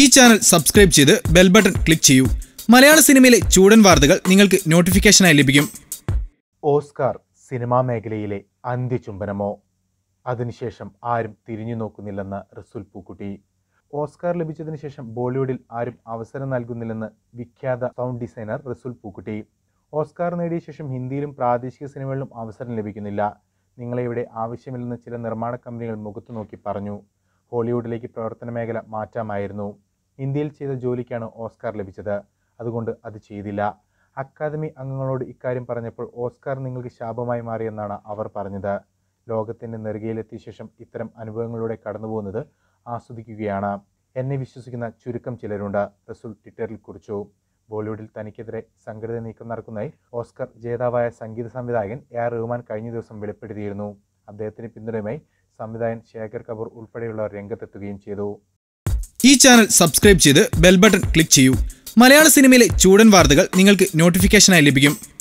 ഈ channel subscribe ചെയ്ത് bell button click ചെയ്യൂ മലയാള സിനിമയിലെ ചൂടൻ വാർത്തകൾ നിങ്ങൾക്ക് നോട്ടിഫിക്കേഷനായി ലഭിക്കും ഓസ്കാർ സിനിമാ മേഖലയിലെ അന്ത്യചുംബനമോ അതിനുശേഷം ആരും തിരിഞ്ഞു നോക്കുന്നില്ലെന്ന് റസുൽ പൂക്കുട്ടി ഓസ്കാർ ലഭിച്ചതിന് ശേഷം ബോളിവുഡിൽ ആരും അവസരം നൽകുന്നില്ലെന്ന് വിഖ്യാത sound designer Resul Pookutty Oscar നേടിയ ശേഷം ഹിന്ദിയിലും പ്രാദേശിക സിനിമകളിലും അവസരം ലഭിക്കുന്നില്ല നിങ്ങളെ ഇവിടെ ആവശ്യമില്ലെന്ന് ചില നിർമ്മാണ കമ്പനികൾ മുഖത്തു നോക്കി പറഞ്ഞു ഹോളിവുഡിലേക്ക് പ്രവർത്തന മേഖല മാറ്റാമായിരുന്നു ഇന്ത്യയിൽ ചെയ്ത ജോലിക്കാണ് ഓസ്കാർ ലഭിച്ചത് അതുകൊണ്ട് അത് ചെയ്തില്ല അക്കാദമി അംഗങ്ങളോട് ഇക്കാര്യം പറഞ്ഞപ്പോൾ ഓസ്കാർ നിങ്ങൾക്ക് ശാപമായി മാറിയെന്നാണ് അവർ പറഞ്ഞത് ലോകത്തിൻ്റെ നെറുകയിലെത്തിയ ശേഷം ഇത്തരം അനുഭവങ്ങളിലൂടെ കടന്നുപോകുന്നത് ആസ്വദിക്കുകയാണ് എന്നെ വിശ്വസിക്കുന്ന ചുരുക്കം ചിലരുണ്ട് റസുൽ ട്വിറ്ററിൽ കുറിച്ചു ബോളിവുഡിൽ തനിക്കെതിരെ സംഘടിത നീക്കം നടക്കുന്നതായി ഓസ്കർ ജേതാവായ സംഗീത സംവിധായകൻ എ ആർ റഹ്മാൻ കഴിഞ്ഞ ദിവസം വെളിപ്പെടുത്തിയിരുന്നു അദ്ദേഹത്തിന് പിന്തുണയുമായി സംവിധായകൻ ശേഖർ കപൂർ ഉൾപ്പെടെയുള്ളവർ രംഗത്തെത്തുകയും ചെയ്തു ഈ ചാനൽ സബ്സ്ക്രൈബ് ചെയ്ത് ബെൽ ബട്ടൺ ക്ലിക്ക് ചെയ്യൂ മലയാള സിനിമയിലെ ചൂടൻ വാർത്തകൾ നിങ്ങൾക്ക് നോട്ടിഫിക്കേഷനായി ലഭിക്കും